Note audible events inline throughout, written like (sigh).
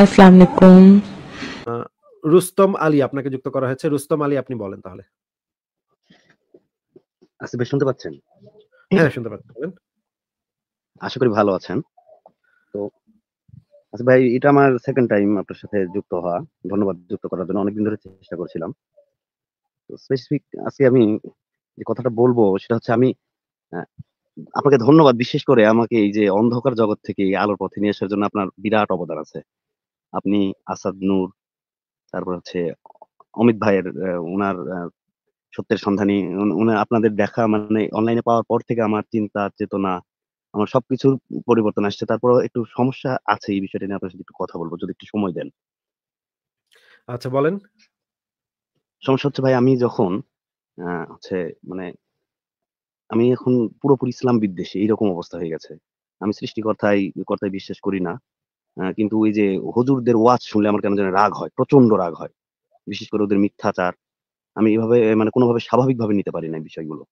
আসসালামু আলাইকুম রুস্তম আলী আপনাকে যুক্ত করা হয়েছে রুস্তম আলী আপনি বলেন তাহলে আচ্ছা, শুনতে পাচ্ছেন হ্যাঁ, হ্যাঁ শুনতে পাচ্ছেন আশা করি ভালো আছেন তো আচ্ছা ভাই এটা আমার সেকেন্ড টাইম আপনার সাথে যুক্ত হওয়া ধন্যবাদ যুক্ত করার জন্য অনেকদিন ধরে চেষ্টা করছিলাম তো স্পেসিফিক আজকে আমি যে কথাটা বলবো সেটা হচ্ছে আমি আপনাকে ধন্যবাদ বিশেষ করে আমাকে এই যে অন্ধকার জগৎ থেকে আলোর পথে নিয়ে আসার জন্য আপনার বিরাট অবদান আছে আপনি আসাদ নূর তারপর হচ্ছে অমিত ভাইয়ের ওনার সত্যের সন্ধানী আপনাদের দেখা মানে অনলাইনে পাওয়ার পর থেকে আমার চিন্তা চেতনা আমার সবকিছুর পরিবর্তন আসছে তারপর একটু সমস্যা আছে এই বিষয়টা নিয়ে আপনার সাথে একটু কথা বলবো যদি একটু সময় দেন আচ্ছা বলেন সমস্যা হচ্ছে ভাই আমি যখন হচ্ছে মানে আমি এখন পুরোপুরি ইসলাম বিদ্বেষী এইরকম অবস্থা হয়ে গেছে আমি সৃষ্টিকর্তায় কর্তায় বিশ্বাস করি না কিন্তু ওই যে হজুরদের ওয়াজ শুনলে আমার কেন যেন রাগ হয় প্রচন্ড রাগ হয় বিশেষ করে ওদের মিথ্যাচার আমি এভাবে মানে কোনোভাবে স্বাভাবিকভাবে নিতে পারি না বিষয়গুলো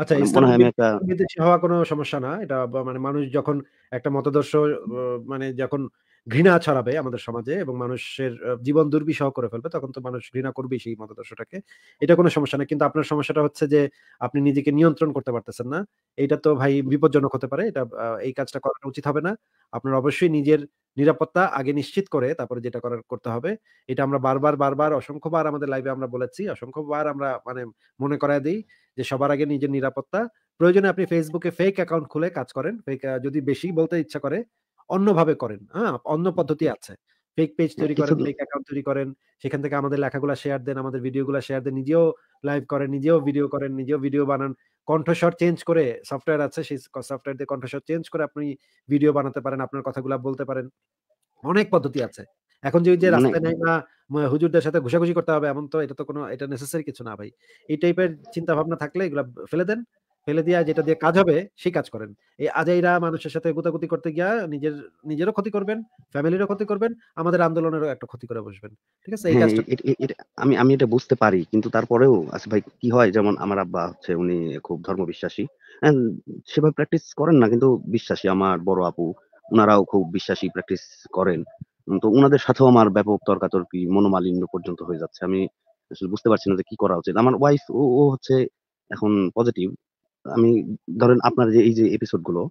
আচ্ছা মানে হওয়া কোনো সমস্যা না এটা মানে মানুষ যখন একটা মতাদর্শ মানে যখন ঘৃণা ছড়াবে আমাদের সমাজে এবং মানুষের জীবন দুর্বিষহ করে ফেলবে তখন তো মানুষ ঘৃণা করবেই সেই মতাদর্শটাকে এটা কোনো সমস্যা না কিন্তু আপনার সমস্যাটা হচ্ছে যে আপনি নিজেকে নিয়ন্ত্রণ করতে পারতেছেন না এটা তো ভাই বিপজ্জনক হতে পারে এটা এই কাজটা করাটা উচিত হবে না আপনার অবশ্যই নিজের নিরাপত্তা আগে নিশ্চিত করে তারপরে যেটা করার করতে হবে এটা আমরা বারবার বারবার অসংখ্যবার আমাদের লাইভে আমরা বলেছি অসংখ্যবার আমরা মানে মনে করায় দিই যে সবার আগে নিজের নিরাপত্তা প্রয়োজনে আপনি ফেসবুকে ফেক অ্যাকাউন্ট খুলে কাজ করেন ফেক যদি বেশি বলতে ইচ্ছা করে অন্যভাবে করেন হ্যাঁ অন্য পদ্ধতি আছে ফেক পেজ তৈরি করেন ফেক অ্যাকাউন্ট তৈরি করেন সেখান থেকে আমাদের লেখাগুলো শেয়ার দেন আমাদের ভিডিওগুলো শেয়ার দেন নিজেও লাইভ করেন নিজেও ভিডিও করেন নিজেও ভিডিও বানান কণ্ঠস্বর চেঞ্জ করে সফটওয়্যার আছে সেই সফটওয়্যার দিয়ে কণ্ঠস্বর চেঞ্জ করে আপনি ভিডিও বানাতে পারেন আপনার কথাগুলো বলতে পারেন অনেক পদ্ধতি আছে এখন যে যে মানে রাস্তায় নাই না হুজুরদের সাথে ঘুষাঘুষি করতে হবে এমন তো এটা তো কোনো এটা নেসেসারি কিছু না ভাই এই টাইপের চিন্তা ভাবনা থাকলে এগুলা ফেলে দেন ফেলে দিয়া যেটা দিয়ে কাজ হবে সেই কাজ করেন এই আজাইরা মানুষের সাথে গুতাগুতি করতে গিয়া নিজের নিজেরও ক্ষতি করবেন ফ্যামিলিরও ক্ষতি করবেন আমাদের আন্দোলনেরও একটা ক্ষতি করে বসবেন ঠিক আছে এই হ্যাঁ, কাজটা আমি আমি এটা বুঝতে পারি কিন্তু তারপরেও আসিফ আচ্ছা ভাই কি হয় যেমন আমার আব্বা হচ্ছে উনি খুব ধর্মবিশ্বাসী সেভাবে প্র্যাকটিস করেন না কিন্তু বিশ্বাসী আমার বড় আপু ওনারাও খুব বিশ্বাসী প্র্যাকটিস করেন তো ওনাদের সাথেও আমার ব্যাপক তর্কাতর্কি মনোমালিন্য পর্যন্ত হয়ে যাচ্ছে আমি আসলে বুঝতে পারছি না যে কি করা উচিত আমার ওয়াইফ ও হচ্ছে এখন পজিটিভ আমি ধরেন আপনার যে এই যে এপিসোড গুলো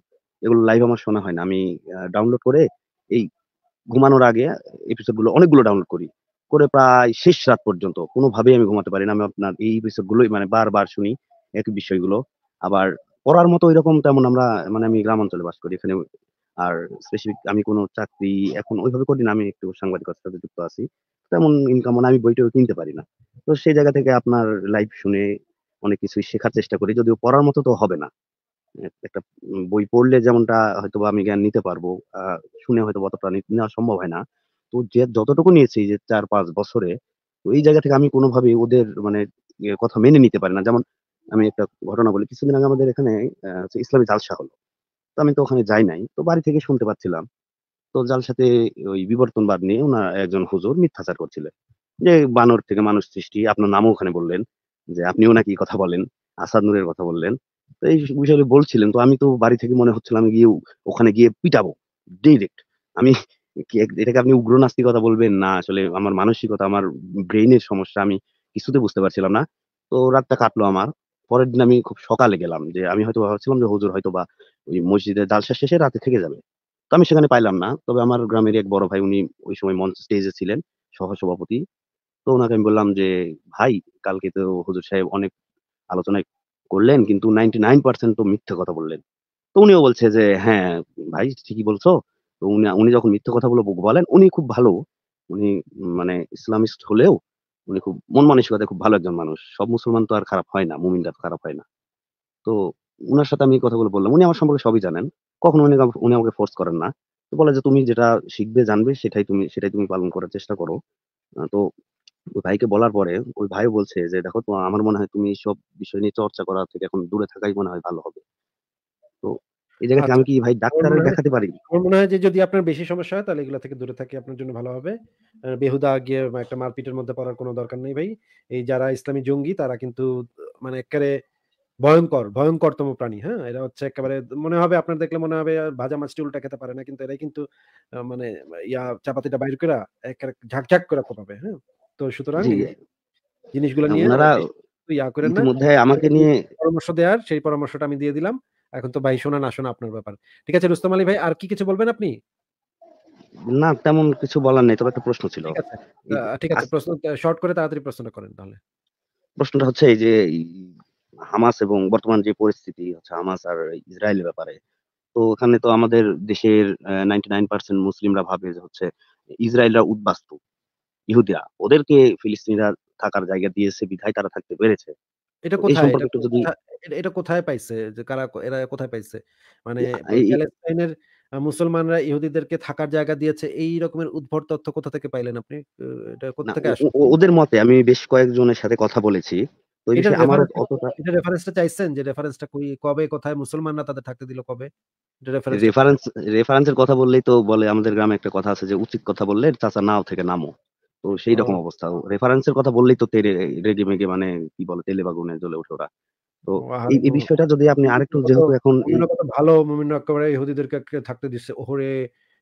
এগুলো লাইভ আমার শোনা হয় না আমি ডাউনলোড করে এই ঘুমানোর আগে এপিসোড গুলো অনেকগুলো ডাউনলোড করি করে প্রায় শেষ রাত পর্যন্ত কোনোভাবেই আমি ঘুমাতে পারি না আমি আপনার এই এপিসোড গুলোই মানে বারবার শুনি এক বিষয়গুলো আবার পড়ার মতো ওইরকম তেমন আমরা মানে আমি গ্রামাঞ্চলে বাস করি এখানে আর স্পেসিফিক আমি কোনো চাকরি এখন ওইভাবে করি না আমি একটু সাংবাদিকতার সাথে যুক্ত আছি তেমন ইনকাম মানে আমি বইটা কিনতে পারি না তো সেই জায়গা থেকে আপনার লাইভ শুনে অনেক কিছুই শেখার চেষ্টা করি যদিও পড়ার মতো তো হবে না একটা বই পড়লে যেমনটা হয়তো আমি জ্ঞান নিতে পারবো শুনে হয়তো অতটা নেওয়া সম্ভব হয় না তো যে যতটুকু নিয়েছি যে চার পাঁচ বছরে তো এই জায়গা থেকে আমি কোনোভাবে ওদের মানে ইয়ে কথা মেনে নিতে পারি না যেমন আমি একটা ঘটনা বলি কিছুদিন আগে আমাদের এখানে ইসলামী জালসা হলো তো আমি তো ওখানে যাই নাই তো বাড়ি থেকে শুনতে পাচ্ছিলাম তো জালসাতে ওই বিবর্তনবাদ নিয়ে ওনার একজন হুজুর মিথ্যাচার করছিলেন যে বানর থেকে মানুষ সৃষ্টি আপনার নামও ওখানে বললেন যে আপনিও নাকি কথা বলেন আসাদ নূরের কথা বললেন তো এই বিষয়ে বলছিলেন তো আমি তো বাড়ি থেকে মনে হচ্ছিল আমি গিয়ে ওখানে গিয়ে পিটাবো ডিরেক্ট আমি এটাকে আপনি উগ্র নাস্তিকতা বলবেন না আসলে আমার মানসিকতা আমার ব্রেইনের সমস্যা আমি কিছুতে বুঝতে পারছিলাম না তো রাতটা কাটলো আমার পরের দিন আমি খুব সকালে গেলাম যে আমি হয়তো ভাবছিলাম যে হুজুর হয়তো বা ওই মসজিদে জালসা শেষে রাতে থেকে যাবে তো আমি সেখানে পাইলাম না তবে আমার গ্রামের এক বড় ভাই উনি ওই সময় মঞ্চ স্টেজে ছিলেন সহসভাপতি তো ওনাকে আমি বললাম যে ভাই কালকে তো হুজুর সাহেব অনেক আলোচনায় করলেন কিন্তু নাইনটি নাইন পার্সেন্ট তো মিথ্যে কথা বললেন তো উনিও বলছে যে হ্যাঁ ভাই ঠিকই বলছো তো উনি উনি যখন মিথ্যে কথাগুলো বলেন উনি খুব ভালো উনি মানে ইসলামিস্ট হলেও উনি খুব মন মানসিকতা খুব ভালো একজন মানুষ সব মুসলমান তো আর খারাপ হয় না মুমিনরা খারাপ হয় না তো উনার সাথে আমি কথাগুলো বললাম উনি আমার সম্পর্কে সবই জানেন কখনো উনি উনি আমাকে ফোর্স করেন না তো বলে যে তুমি যেটা শিখবে জানবে সেটাই তুমি সেটাই তুমি পালন করার চেষ্টা করো তো ওই ভাইকে বলার পরে ওই ভাই বলছে যে দেখো তোমার আমার মনে হয় তুমি সব বিষয় নিয়ে চর্চা করা থেকে এখন দূরে থাকাই মনে হয় ভালো হবে তো এই জায়গাতে আমি আচ্ছা, কি ভাই ডাক্তারের দেখাতে পারি আমার মনে হয় যে যদি আপনার বেশি সমস্যা হয় তাহলে এগুলা থেকে দূরে থাকি আপনার জন্য ভালো হবে বেহুদা গিয়ে একটা মারপিটের মধ্যে পড়ার কোনো দরকার নেই ভাই এই যারা ইসলামী জঙ্গি তারা কিন্তু মানে একেবারে ভয়ঙ্কর ভয়ঙ্করতম প্রাণী হ্যাঁ এরা হচ্ছে একেবারে মনে হবে আপনার দেখলে মনে হবে ভাজা মাছটি উল্টা খেতে পারে না কিন্তু এরাই কিন্তু মানে ইয়া চাপাতিটা বাইর করে এক ঝাঁকঝাক করে কোপাবে হ্যাঁ তো সুতরাং জিনিসগুলো নিয়ে ইয়া করেন না আমাকে নিয়ে পরামর্শ দেওয়ার সেই পরামর্শটা আমি দিয়ে দিলাম এখন তো ভাই শোনা না শোনা আপনার ব্যাপার ঠিক আছে রুস্তম আলী ভাই আর কি কিছু বলবেন আপনি না তেমন কিছু বলার নেই তবে একটা প্রশ্ন ছিল ঠিক আছে প্রশ্ন শর্ট করে তাড়াতাড়ি প্রশ্নটা করেন তাহলে প্রশ্নটা হচ্ছে এই যে হামাস এবং বর্তমান যে পরিস্থিতি হচ্ছে হামাস আর ইসরায়েলের ব্যাপারে তো ওখানে তো আমাদের দেশের নাইনটি নাইন পার্সেন্ট মুসলিমরা ভাবে যে হচ্ছে ইসরায়েলরা উদ্বাস্তু ইহুদিরা ওদেরকে ফিলিস্তিনিরা থাকার জায়গা দিয়েছে বিধায় তারা থাকতে পেরেছে এটা কোথায় এটা কোথায় পাইছে যে কারা এরা কোথায় পাইছে মানে মুসলমানরা ইহুদিদেরকে থাকার জায়গা দিয়েছে এই রকমের তথ্য কোথা থেকে পাইলেন আপনি এটা কোথা থেকে ওদের মতে আমি বেশ কয়েকজনের সাথে কথা বলেছি আমার চাইছেন যে কবে কোথায় মুসলমানরা তাদের থাকতে দিল কবে রেফারেন্স রেফারেন্সের কথা বললেই তো বলে আমাদের গ্রামে একটা কথা আছে যে উচিত কথা বললে চাচা নাও থেকে নামো তো সেই রকম অবস্থা রেফারেন্সের কথা বললেই তো তেরে রেগে মেগে মানে কি বলে তেলে বাগুনে জ্বলে ওঠে ওরা তো এই বিষয়টা যদি আপনি আরেকটু যেহেতু এখন ভালো মুমিন একেবারে ইহুদিদেরকে থাকতে দিচ্ছে ওরে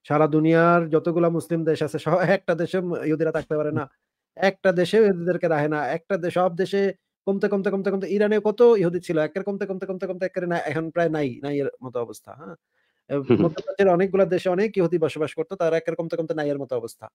সারা দুনিয়ার যতগুলো মুসলিম দেশ আছে সব একটা দেশে ইহুদিরা থাকতে পারে না একটা দেশে ইহুদিদেরকে রাখে না একটা দেশ সব দেশে কমতে কমতে কমতে কমতে ইরানে কত ইহুদি ছিল একের কমতে কমতে কমতে কমতে একের না এখন প্রায় নাই নাই এর মতো অবস্থা হ্যাঁ মধ্যপ্রাচ্যের অনেকগুলো দেশে অনেক ইহুদি বসবাস করতো তারা একরকম তো কমতে নাইয়ের মতো অবস্থা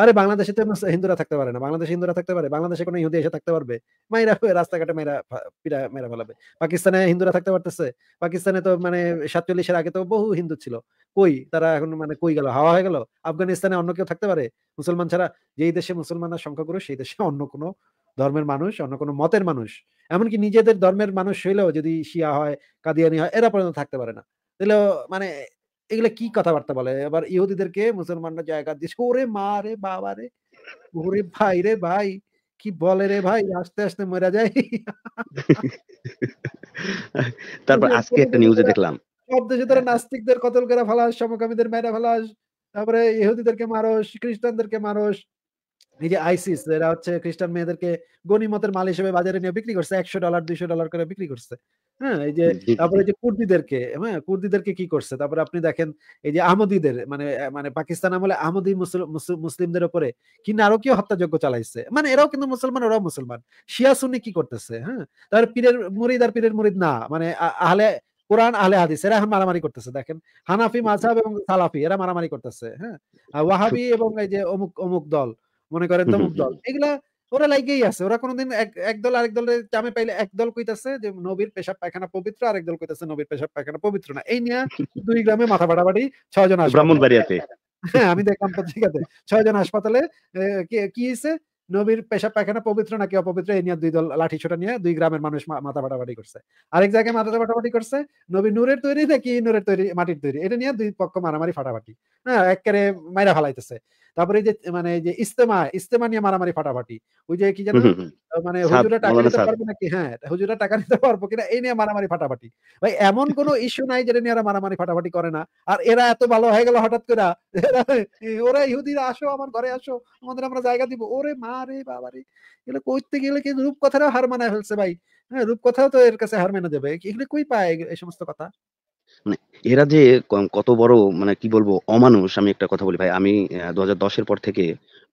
আরে বাংলাদেশে তো হিন্দুরা থাকতে পারে না বাংলাদেশে হিন্দুরা থাকতে পারে বাংলাদেশে কোনো ইহুদি এসে থাকতে পারবে মাইরা রাস্তাঘাটে মাইরা পিরা মেরা ফেলাবে পাকিস্তানে হিন্দুরা থাকতে পারতেছে পাকিস্তানে তো মানে সাতচল্লিশের আগে তো বহু হিন্দু ছিল কই তারা এখন মানে কই গেল হাওয়া হয়ে গেল আফগানিস্তানে অন্য কেউ থাকতে পারে মুসলমান ছাড়া যেই দেশে মুসলমানরা সংখ্যাগুরু সেই দেশে অন্য কোনো ধর্মের মানুষ অন্য কোনো মতের মানুষ এমনকি নিজেদের ধর্মের মানুষ হইলেও যদি শিয়া হয় কাদিয়ানি হয় এরা পর্যন্ত থাকতে পারে না তাহলে মানে এগুলো কি কথাবার্তা বলে এবার ইহুদিদেরকে মুসলমানরা জায়গা দিচ্ছে ওরে মা রে বাবা রে ওরে ভাই রে ভাই কি বলে রে ভাই আস্তে আস্তে মরে যায় (laughs) তারপর আজকে একটা নিউজে দেখলাম সব দেশে ধরে নাস্তিকদের কতল করে ফেলাস সমকামীদের মেরে ফেলাস তারপরে ইহুদিদেরকে মারস খ্রিস্টানদেরকে মারস এই যে আইসিস এরা হচ্ছে খ্রিস্টান মেয়েদেরকে গনিমতের মাল হিসেবে বাজারে নিয়ে বিক্রি করছে একশো ডলার দুইশো ডলার করে বিক্রি করছে হ্যাঁ এই যে তারপরে যে কুর্দিদেরকে হ্যাঁ কুর্দিদেরকে কি করছে তারপরে আপনি দেখেন এই যে আহমদিদের মানে মানে পাকিস্তান আমলে আহমদি মুসলিমদের উপরে কি নারকীয় হত্যাযজ্ঞ চালাইছে মানে এরাও কিন্তু মুসলমান ওরাও মুসলমান শিয়া সুন্নি কি করতেছে হ্যাঁ তার পীরের মুরিদ আর পীরের মুরিদ না মানে আহলে কোরআন আহলে হাদিস এরা মারামারি করতেছে দেখেন হানাফি মাঝহাব এবং সালাফি এরা মারামারি করতেছে হ্যাঁ ওয়াহাবি এবং এই যে অমুক অমুক দল মনে করেন তমুক দল এগুলা ওরা লাইগেই আছে ওরা কোনোদিন এক দল আরেক দলের চামে পাইলে এক দল কইতাছে যে নবীর পেশাব পায়খানা পবিত্র আরেক দল কইতাছে নবীর পেশাব পায়খানা পবিত্র না এই নিয়ে দুই গ্রামে মাথা বাড়াবাড়ি ছয়জন আসবে ব্রাহ্মণবাড়িয়াতে হ্যাঁ আমি দেখলাম ঠিক আছে ছয়জন হাসপাতালে কি হয়েছে নবীর পেশা পায়খানা পবিত্র নাকি অপবিত্র এ নিয়ে দুই দল লাঠি ছোটা নিয়ে দুই গ্রামের মানুষ মাথা ফাটাফাটি করছে আরেক জায়গায় মাথা ফাটাফাটি করছে নবী নূরের তৈরি নাকি নূরের তৈরি মাটির তৈরি এটা নিয়ে দুই পক্ষ মারামারি ফাটাফাটি হ্যাঁ একেবারে মাইরা ফালাইতেছে তারপরে যে মানে যে ইস্তেমা ইস্তেমা নিয়ে মারামারি ফাটাফাটি ওই যে কি জানো মানে হুজুরা টাকা মানে নিতে পারবে নাকি হ্যাঁ হুজুরা টাকা নিতে পারবো কিনা এই নিয়ে মারামারি ফাটাফাটি ভাই এমন কোনো ইস্যু নাই যেটা নিয়ে এরা মারামারি ফাটাফাটি করে না আর এরা এত ভালো হয়ে গেল হঠাৎ করে ওরা ইহুদিরা আসো আমার ঘরে আসো আমাদের আমরা জায়গা দিব ওরে মা রে বাবা রে এগুলো করতে গেলে কি রূপকথারও হার মানায় ফেলছে ভাই হ্যাঁ রূপকথাও তো এর কাছে হার মেনে দেবে এগুলো কই পায় এই সমস্ত কথা মানে এরা যে কত বড় মানে কি বলবো অমানুষ আমি একটা কথা বলি ভাই আমি দু হাজার দশের পর থেকে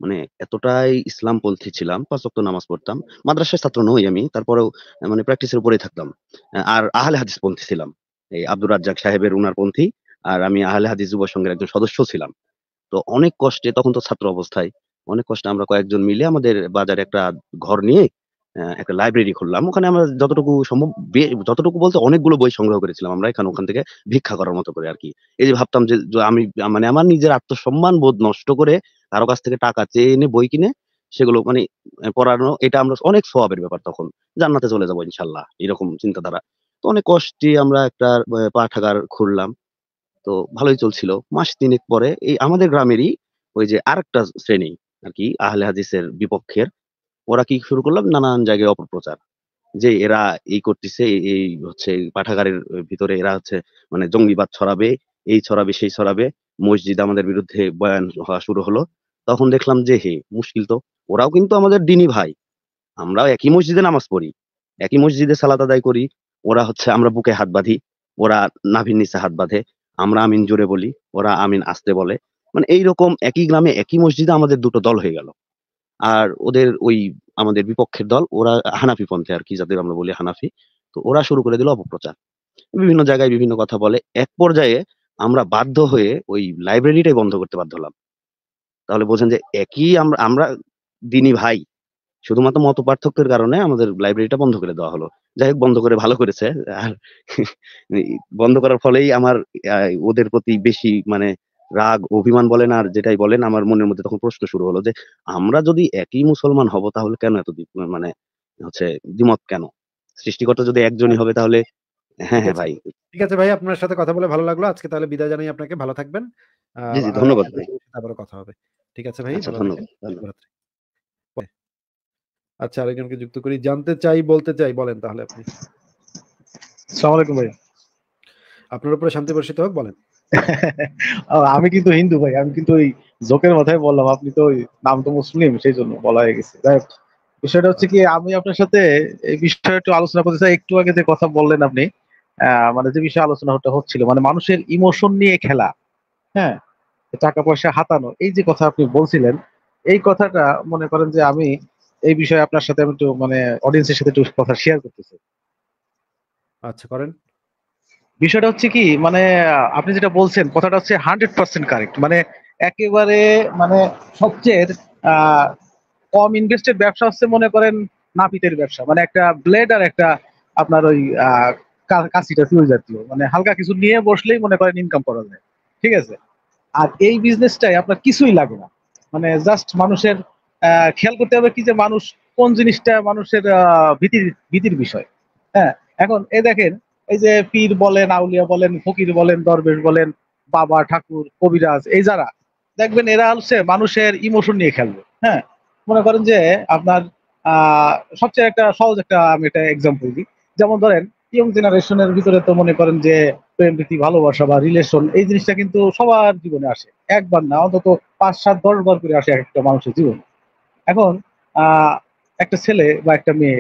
মানে এতটাই ইসলামপন্থী ছিলাম পাঁচ নামাজ পড়তাম মাদ্রাসায় ছাত্র নই আমি তারপরেও মানে প্র্যাকটিসের উপরেই থাকতাম আর আহলে হাদিস পন্থী ছিলাম এই আব্দুর রাজ্জাক সাহেবের উনার পন্থী আর আমি আহলে হাদিস যুব সংঘের একজন সদস্য ছিলাম তো অনেক কষ্টে তখন তো ছাত্র অবস্থায় অনেক কষ্টে আমরা কয়েকজন মিলে আমাদের বাজারে একটা ঘর নিয়ে একটা লাইব্রেরি খুললাম ওখানে আমরা যতটুকু সম্ভব যতটুকু বলতে অনেকগুলো বই সংগ্রহ করেছিলাম আমরা এখানে ওখান থেকে ভিক্ষা করার মতো করে আর কি এই যে ভাবতাম যে আমি মানে আমার নিজের আত্মসম্মান বোধ নষ্ট করে কারো কাছ থেকে টাকা চেয়ে এনে বই কিনে সেগুলো মানে পড়ানো এটা আমরা অনেক সোয়াবের ব্যাপার তখন জান্নাতে চলে যাবো ইনশাল্লাহ এরকম চিন্তাধারা তো অনেক কষ্টে আমরা একটা পাঠাগার খুললাম তো ভালোই চলছিল মাস তিনেক পরে এই আমাদের গ্রামেরই ওই যে আরেকটা শ্রেণী আর কি আহলে হাদিসের বিপক্ষের ওরা কি শুরু করলাম নানান জায়গায় অপপ্রচার যে এরা এই করতেছে এই হচ্ছে পাঠাগারের ভিতরে এরা হচ্ছে মানে জঙ্গিবাদ ছড়াবে এই ছড়াবে সেই ছড়াবে মসজিদ আমাদের বিরুদ্ধে বয়ান হওয়া শুরু হলো তখন দেখলাম যে হে মুশকিল তো ওরাও কিন্তু আমাদের ডিনি ভাই আমরাও একই মসজিদে নামাজ পড়ি একই মসজিদে সালাত আদায় করি ওরা হচ্ছে আমরা বুকে হাত বাঁধি ওরা নাভিন নিচে হাত বাঁধে আমরা আমিন জোরে বলি ওরা আমিন আসতে বলে মানে এইরকম একই গ্রামে একই মসজিদে আমাদের দুটো দল হয়ে গেল আর ওদের ওই আমাদের বিপক্ষের দল ওরা হানাফি পন্থে আর কি যাদের আমরা বলি হানাফি তো ওরা শুরু করে দিল অপপ্রচার বিভিন্ন জায়গায় বিভিন্ন কথা বলে এক পর্যায়ে আমরা বাধ্য হয়ে ওই লাইব্রেরিটাই বন্ধ করতে বাধ্য হলাম তাহলে বোঝেন যে একই আমরা আমরা দিনই ভাই শুধুমাত্র মত পার্থক্যের কারণে আমাদের লাইব্রেরিটা বন্ধ করে দেওয়া হলো যাই হোক বন্ধ করে ভালো করেছে আর বন্ধ করার ফলেই আমার ওদের প্রতি বেশি মানে রাগ অভিমান বলেন আর যেটাই বলেন আমার মনের মধ্যে তখন প্রশ্ন শুরু হলো যে আমরা যদি একই মুসলমান হব তাহলে কেন এত মানে হচ্ছে দ্বিমত কেন সৃষ্টিকর্তা যদি একজনই হবে তাহলে হ্যাঁ হ্যাঁ ভাই ঠিক আছে ভাই আপনার সাথে কথা বলে ভালো লাগলো আজকে তাহলে বিদায় জানাই আপনাকে ভালো থাকবেন জি জি ধন্যবাদ ভাই কথা হবে ঠিক আছে ভাই আচ্ছা, ধন্যবাদ আচ্ছা আরেকজনকে যুক্ত করি জানতে চাই বলতে চাই বলেন তাহলে আপনি আসসালামু ভাই আপনার উপরে শান্তি বর্ষিত হোক বলেন (laughs) আমি কিন্তু হিন্দু ভাই আমি কিন্তু ওই জোকের মাথায় বললাম আপনি তো ওই নাম তো মুসলিম সেই জন্য বলা হয়ে গেছে যাই হোক বিষয়টা হচ্ছে কি আমি আপনার সাথে এই বিষয়ে একটু আলোচনা করতে চাই একটু আগে যে কথা বললেন আপনি মানে যে বিষয়ে আলোচনাটা হচ্ছিল মানে মানুষের ইমোশন নিয়ে খেলা হ্যাঁ টাকা পয়সা হাতানো এই যে কথা আপনি বলছিলেন এই কথাটা মনে করেন যে আমি এই বিষয়ে আপনার সাথে আমি একটু মানে অডিয়েন্সের সাথে একটু কথা শেয়ার করতেছি আচ্ছা করেন বিষয়টা হচ্ছে কি মানে আপনি যেটা বলছেন কথাটা হচ্ছে হান্ড্রেড পার্সেন্ট কারেক্ট মানে একেবারে মানে সবচেয়ে কম ইনভেস্টেড ব্যবসা হচ্ছে মনে করেন নাপিতের ব্যবসা মানে একটা ব্লেড আর একটা আপনার ওই কাশিটা টাসি জাতীয় মানে হালকা কিছু নিয়ে বসলেই মনে করেন ইনকাম করা যায় ঠিক আছে আর এই বিজনেসটাই আপনার কিছুই লাগে না মানে জাস্ট মানুষের খেয়াল করতে হবে কি যে মানুষ কোন জিনিসটা মানুষের ভীতির ভীতির বিষয় হ্যাঁ এখন এ দেখেন এই যে পীর বলেন আউলিয়া বলেন ফকির বলেন দরবেশ বলেন বাবা ঠাকুর কবিরাজ এই যারা দেখবেন এরা হচ্ছে মানুষের ইমোশন নিয়ে খেলবে হ্যাঁ মনে করেন যে আপনার সবচেয়ে একটা সহজ একটা আমি একটা এক্সাম্পল দিই যেমন ধরেন ইয়ং জেনারেশনের ভিতরে তো মনে করেন যে প্রেম প্রীতি ভালোবাসা বা রিলেশন এই জিনিসটা কিন্তু সবার জীবনে আসে একবার না অন্তত পাঁচ সাত দশ বার করে আসে একটা মানুষের জীবনে এখন একটা ছেলে বা একটা মেয়ে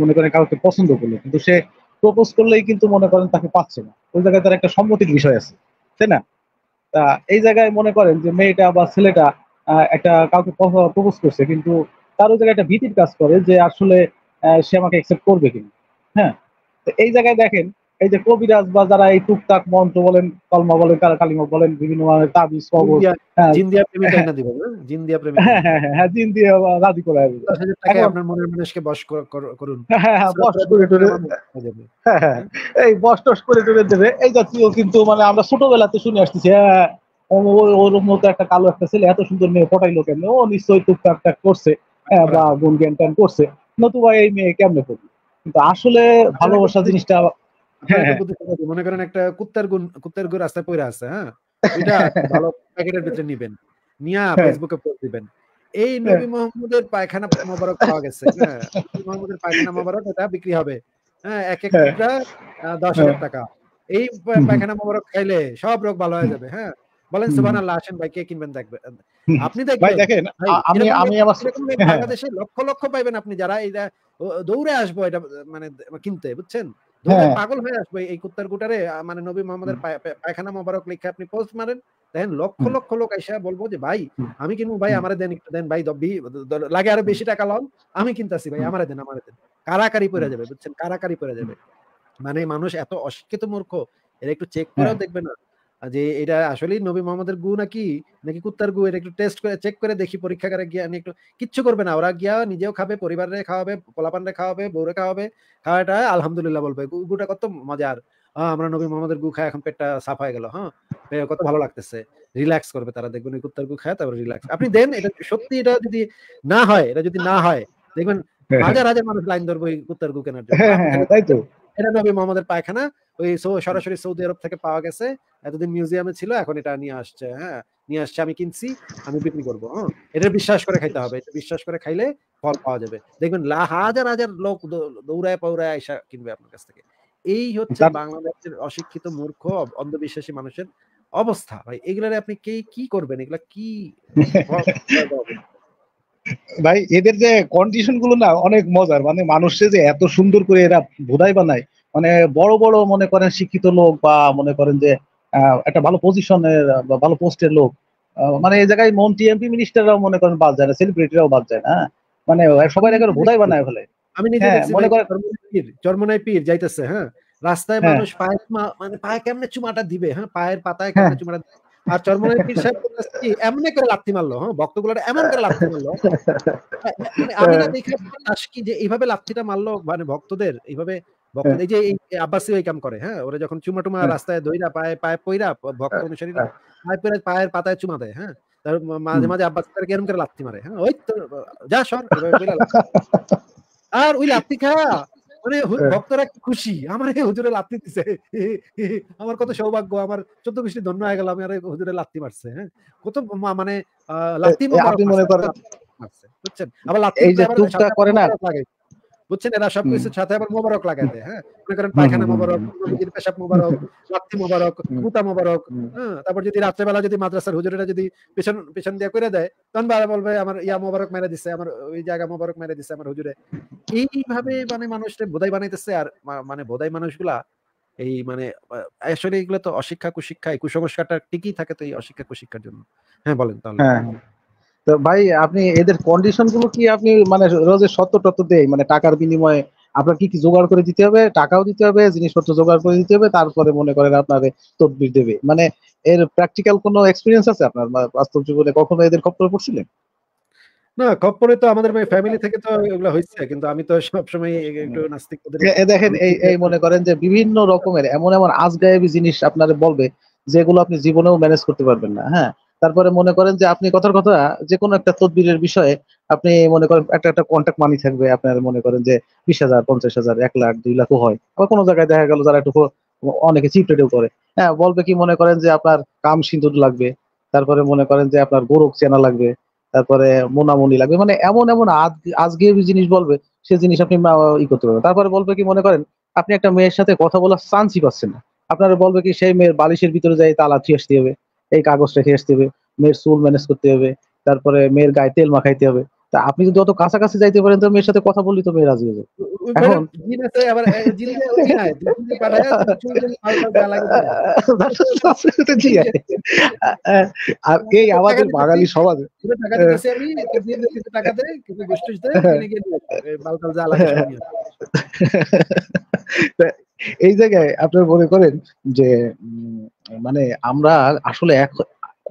মনে করেন কাউকে পছন্দ করলো কিন্তু সে প্রপোজ করলেই কিন্তু মনে করেন তাকে পাচ্ছে না ওই জায়গায় তার একটা সম্মতির বিষয় আছে তাই না তা এই জায়গায় মনে করেন যে মেয়েটা বা ছেলেটা একটা কাউকে প্রপোজ করছে কিন্তু তার ওই জায়গায় একটা ভীতির কাজ করে যে আসলে সে আমাকে অ্যাকসেপ্ট করবে কিনা হ্যাঁ তো এই জায়গায় দেখেন এই যে কবিরাজ বা যারা এই টুকটাক মন্ত্র বলেন কলমা বলেন কালিমা বলেন বিভিন্ন মানে তাবিজ কবর জিন্দিয়া হ্যাঁ। প্রেমী তাই দিবেন হ্যাঁ? জিন্দিয়া প্রেমী হ্যাঁ, হ্যাঁ হ্যাঁ হ্যাঁ জিন্দিয়া রাজি করে আসবে আপনার মনের মানুষকে বশ করুন এই বস টস করে টরে দেবে এই জাতীয় কিন্তু মানে আমরা ছোটবেলাতে শুনে আসতেছি হ্যাঁ ওর মতো একটা কালো একটা ছেলে এত সুন্দর মেয়ে পটাইলো কেন ও নিশ্চয়ই টুকটাক টাক করছে বা গুণ জ্ঞান করছে নতুবা এই মেয়ে কেমনে করবে কিন্তু আসলে ভালোবাসা জিনিসটা হ্যাঁ, হ্যাঁ। মনে করেন একটা কুত্তার গুণ কুত্তার গুণ রাস্তায় পড়ে আছে হ্যাঁ এটা ভালো প্যাকেটের ভিতরে নিবেন নিয়া হ্যাঁ। ফেসবুকে পোস্ট দিবেন এই নবী মোহাম্মদের পায়খানা মোবারক পাওয়া গেছে হ্যাঁ (laughs) মোহাম্মদের পায়খানা মোবারক এটা বিক্রি হবে হ্যাঁ এক একটা দশ হাজার টাকা এই পায়খানা মোবারক খাইলে সব রোগ ভালো হয়ে যাবে হ্যাঁ বলেন সুবহানাল্লাহ আসেন ভাই কে কিনবেন দেখবেন আপনি দেখবেন আমি আমি আমার বাংলাদেশে লক্ষ লক্ষ পাইবেন আপনি যারা এই দৌড়ে আসবো এটা মানে কিনতে বুঝছেন হ্যাঁ। পাগল হয়ে আসবে এই কুত্তার কুটারে মানে নবী মোহাম্মদের পায়খানা মোবারক লিখে আপনি পোস্ট মারেন দেখেন লক্ষ লক্ষ লোক এসে বলবো যে ভাই আমি কিনবো ভাই আমারে দেন একটু দেন ভাই লাগে আরো বেশি টাকা লন আমি কিনতেছি ভাই আমারে দেন আমারে দেন কারাকারি পড়ে যাবে বুঝছেন কারাকারি পড়ে যাবে মানে মানুষ এত অশিক্ষিত মূর্খ এর একটু চেক হ্যাঁ। করেও দেখবে না যে এটা আসলে নবী মোহাম্মদের গু নাকি নাকি কুত্তার গু এটা একটু টেস্ট করে চেক করে দেখি পরীক্ষাগারে গিয়ে একটু কিচ্ছু করবে না ওরা গিয়া নিজেও খাবে পরিবারে খাওয়াবে পোলাপানরে খাওয়াবে বউরে খাওয়াবে খাওয়াটা আলহামদুলিল্লাহ বলবে গুটা কত মজার হ্যাঁ আমরা নবী মোহাম্মদের গু খায় এখন পেটটা সাফ হয়ে গেল হ্যাঁ কত ভালো লাগতেছে রিল্যাক্স করবে তারা দেখবেন কুত্তার গু খায় তারপর রিল্যাক্স আপনি দেন এটা সত্যি এটা যদি না হয় এটা যদি না হয় দেখবেন হ্যাঁ, হ্যাঁ। হাজার হাজার মানুষ লাইন ধরবো এই কুত্তার গু কেনার জন্য হ্যাঁ, তাই তো এটা নবী মোহাম্মদের পায়খানা ওই সরাসরি সৌদি আরব থেকে পাওয়া গেছে এতদিন মিউজিয়ামে ছিল এখন এটা নিয়ে আসছে হ্যাঁ নিয়ে আসছে আমি কিনছি আমি বিক্রি করবো হ্যাঁ এটা বিশ্বাস করে খাইতে হবে এটা বিশ্বাস করে খাইলে ফল পাওয়া যাবে দেখবেন হাজার হাজার লোক দৌড়ায় পৌড়ায় আইসা কিনবে আপনার কাছ থেকে এই হচ্ছে বাংলাদেশের অশিক্ষিত মূর্খ অন্ধবিশ্বাসী মানুষের অবস্থা ভাই এগুলারে আপনি কে কি করবেন এগুলা কি (laughs) ভাই এদের যে কন্ডিশন গুলো না অনেক মজার মানে মানুষে যে এত সুন্দর করে এরা বোধাই বানায় মানে বড় বড় মনে করেন শিক্ষিত লোক বা মনে করেন যে একটা ভালো পজিশনের বা ভালো পোস্টের লোক মানে এই জায়গায় মন্ত্রী এমপি মিনিস্টাররাও মনে করেন বাদ যায় না সেলিব্রিটিরাও বাদ যায় না হ্যাঁ? মানে সবাই একবার বোধাই বানায় ফেলে আমি নিজে হ্যাঁ, মনে করেন পীর যাইতেছে হ্যাঁ রাস্তায় হ্যাঁ। মানুষ পায়ের মানে পায়ে কেমনে চুমাটা দিবে হ্যাঁ পায়ের পাতায় কেমনে চুমাটা আর সাহেব কি এমনি করে মারলো হ্যাঁ এমন করে মারলো (laughs) মানে আমি না দেখে যে এইভাবে মারলো মানে ভক্তদের এইভাবে এই যে এই আব্বাসি ওই কাম করে হ্যাঁ ওরা যখন চুমা টুমা হ্যাঁ। রাস্তায় দইরা পায়ে পায়ে পইরা ভক্ত হ্যাঁ, অনুসারীরা হ্যাঁ। পায়ে পইরা পায়ের পাতায় চুমা দেয় হ্যাঁ তার মাঝে মাঝে আব্বাস তারকে করে লাথি মারে হ্যাঁ ওই তো যা সর (laughs) আর ওই লাথি খা মানে ভক্তরা খুশি আমার এই হুজুরে লাত্তি দিছে আমার কত সৌভাগ্য আমার চোদ্দ কোটি ধন্য হয়ে গেল আমি আর হুজুরে লাত্তি মারছে হ্যাঁ কত মানে লাত্তি আপনি মনে করেন বুঝছেন আবার লাত্তি করে না বুঝছেন এরা সবকিছুর সাথে আবার মোবারক লাগাই হ্যাঁ মনে করেন পায়খানা মোবারক পেশাব মোবারক রাত্রি মোবারক কুতা মোবারক হ্যাঁ? তারপর যদি রাত্রেবেলা যদি মাদ্রাসার হুজুরেরা যদি পেছন পেছন দিয়ে করে দেয় তখন বাবা বলবে আমার ইয়া মোবারক মেরে দিছে আমার ওই জায়গা মোবারক মেরে দিছে আমার হুজুরে এইভাবে মানে মানুষটা বোধাই বানাইতেছে আর মানে বোধাই মানুষগুলা এই মানে আসলে এগুলো তো অশিক্ষা কুশিক্ষা কুসংস্কারটা টিকেই থাকে তো এই অশিক্ষা কুশিক্ষার জন্য হ্যাঁ বলেন তাহলে হ্যাঁ। তো ভাই আপনি এদের কন্ডিশন গুলো কি আপনি মানে রোজের সত্য টত দেয় মানে টাকার বিনিময়ে আপনার কি কি জোগাড় করে দিতে হবে টাকাও দিতে হবে জিনিসপত্র জোগাড় করে দিতে হবে তারপরে মনে করেন আপনার তদবির দেবে মানে এর প্র্যাকটিক্যাল কোনো এক্সপিরিয়েন্স আছে আপনার মানে বাস্তব জীবনে কখনো এদের খপ্পরে পড়ছিলেন না খপ্পরে তো আমাদের ফ্যামিলি থেকে তো এগুলো হচ্ছে কিন্তু আমি তো সবসময় একটু নাস্তিক দেখেন এই এই মনে করেন যে বিভিন্ন রকমের এমন এমন আজগায়েবী জিনিস আপনার বলবে যেগুলো আপনি জীবনেও ম্যানেজ করতে পারবেন না হ্যাঁ তারপরে মনে করেন যে আপনি কথার কথা যে কোনো একটা তদবিরের বিষয়ে আপনি মনে করেন একটা একটা কন্ট্যাক্ট মানি থাকবে আপনার মনে করেন যে বিশ হাজার পঞ্চাশ হাজার এক লাখ দুই লাখও হয় আবার কোনো জায়গায় দেখা গেল যারা একটু অনেকে চিপ রেটেও করে হ্যাঁ বলবে কি মনে করেন যে আপনার কাম সিন্দুর লাগবে তারপরে মনে করেন যে আপনার গোরক চেনা লাগবে তারপরে মোনামনি লাগবে মানে এমন এমন আজকে জিনিস বলবে সে জিনিস আপনি ই করতে পারবেন তারপরে বলবে কি মনে করেন আপনি একটা মেয়ের সাথে কথা বলার চান্সই পাচ্ছেন না আপনারা বলবে কি সেই মেয়ের বালিশের ভিতরে যাই তালা আসতে হবে এই কাগজ রেখে আসতে হবে মেয়ের চুল ম্যানেজ করতে হবে তারপরে মেয়ের গায়ে তেল মাখাইতে হবে তা আপনি যদি যত কাছাকাছি যাইতে পারেন তো মেয়ের সাথে কথা বললি তো মেয়ে রাজি হয়ে আর এই আমাদের বাঙালি হ্যাঁ। এই জায়গায় আপনার মনে করেন যে মানে আমরা আসলে এক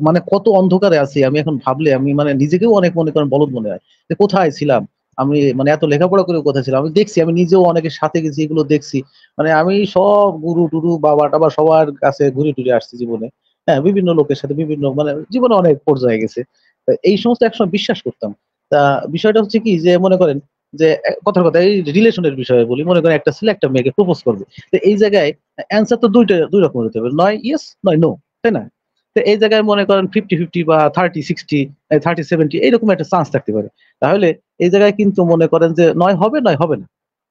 মানে কত অন্ধকারে আছি আমি এখন ভাবলে আমি মানে নিজেকেও অনেক মনে করেন বলদ মনে হয় যে কোথায় ছিলাম আমি মানে এত লেখাপড়া করে কোথায় ছিলাম আমি দেখছি আমি নিজেও অনেকের সাথে গেছি এগুলো দেখছি মানে আমি সব গুরু টুরু বাবা টাবা সবার কাছে ঘুরে টুরে আসছি জীবনে হ্যাঁ বিভিন্ন লোকের সাথে বিভিন্ন মানে জীবনে অনেক পর্যায়ে গেছে এই সমস্ত একসময় বিশ্বাস করতাম তা বিষয়টা হচ্ছে কি যে মনে করেন যে কথার কথা এই রিলেশনের বিষয়ে বলি মনে করেন একটা ছেলে একটা মেয়েকে প্রপোজ করবে তো এই জায়গায় অ্যান্সার তো দুইটা দুই রকম হতে হবে নয় ইয়েস নয় নো তাই না তো এই জায়গায় মনে করেন ফিফটি ফিফটি বা থার্টি সিক্সটি থার্টি সেভেন্টি এইরকম একটা চান্স থাকতে পারে তাহলে এই জায়গায় কিন্তু মনে করেন যে নয় হবে নয় হবে না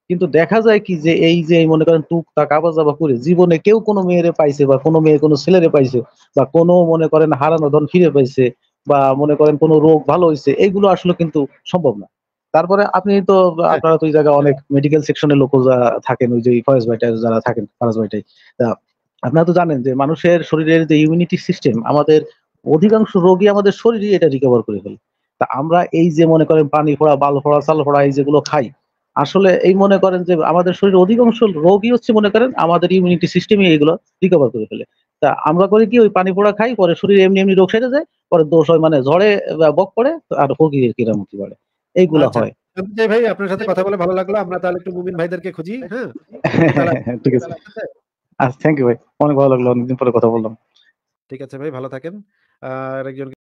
কিন্তু দেখা যায় কি যে এই যে মনে করেন টুক তাক আবা যাবা করে জীবনে কেউ কোনো মেয়েরে পাইছে বা কোনো মেয়ে কোনো ছেলেরে পাইছে বা কোনো মনে করেন হারানো ধন ফিরে পাইছে বা মনে করেন কোনো রোগ ভালো হয়েছে এইগুলো আসলে কিন্তু সম্ভব না তারপরে আপনি তো আপনারা তো ওই জায়গায় অনেক মেডিকেল সেকশনের লোক থাকেন ওই যে ফয়েজ ভাইটাই যারা থাকেন ফরাজ ভাইটাই আপনারা তো জানেন যে মানুষের শরীরের যে ইমিউনিটি সিস্টেম আমাদের অধিকাংশ রোগী আমাদের শরীরে এটা রিকভার করে ফেলে তা আমরা এই যে মনে করেন পানি ফোড়া বাল ফোড়া চাল ফোড়া এই যেগুলো খাই আসলে এই মনে করেন যে আমাদের শরীরের অধিকাংশ রোগই হচ্ছে মনে করেন আমাদের ইমিউনিটি সিস্টেমই এগুলো রিকভার করে ফেলে তা আমরা করি কি ওই পানি পোড়া খাই পরে শরীরে এমনি এমনি রোগ সেরে যায় পরে দোষ হয় মানে ঝড়ে বক পড়ে আর রোগী কিরামতি বাড়ে এইগুলো আচ্ছা। হয় ভাই আপনার সাথে কথা বলে ভালো লাগলো আমরা তাহলে একটু মুমিন ভাইদেরকে খুঁজি হ্যাঁ (laughs) ঠিক আছে থ্যাংক আচ্ছা, ইউ ভাই অনেক ভালো লাগলো অনেকদিন পরে কথা বললাম ঠিক আছে ভাই ভালো থাকেন আর একজন